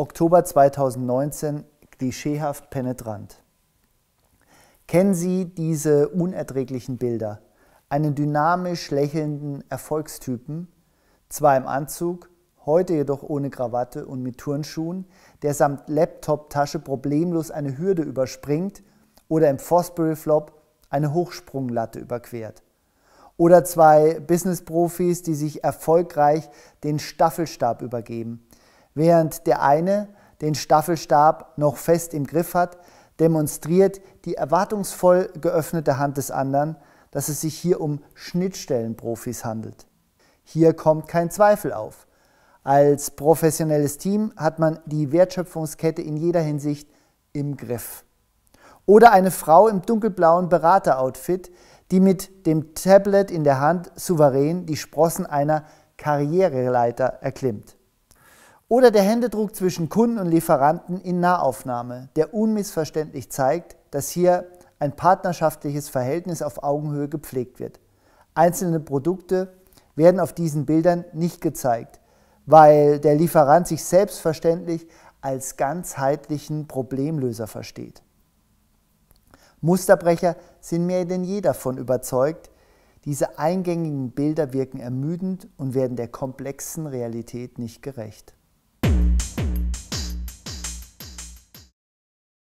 Oktober 2019, klischeehaft penetrant. Kennen Sie diese unerträglichen Bilder? Einen dynamisch lächelnden Erfolgstypen, zwar im Anzug, heute jedoch ohne Krawatte und mit Turnschuhen, der samt Laptop-Tasche problemlos eine Hürde überspringt oder im Fosbury Flop eine Hochsprunglatte überquert. Oder zwei Business-Profis, die sich erfolgreich den Staffelstab übergeben, Während der eine den Staffelstab noch fest im Griff hat, demonstriert die erwartungsvoll geöffnete Hand des anderen, dass es sich hier um Schnittstellenprofis handelt. Hier kommt kein Zweifel auf. Als professionelles Team hat man die Wertschöpfungskette in jeder Hinsicht im Griff. Oder eine Frau im dunkelblauen Berateroutfit, die mit dem Tablet in der Hand souverän die Sprossen einer Karriereleiter erklimmt. Oder der Händedruck zwischen Kunden und Lieferanten in Nahaufnahme, der unmissverständlich zeigt, dass hier ein partnerschaftliches Verhältnis auf Augenhöhe gepflegt wird. Einzelne Produkte werden auf diesen Bildern nicht gezeigt, weil der Lieferant sich selbstverständlich als ganzheitlichen Problemlöser versteht. Musterbrecher sind mehr denn je davon überzeugt, diese eingängigen Bilder wirken ermüdend und werden der komplexen Realität nicht gerecht.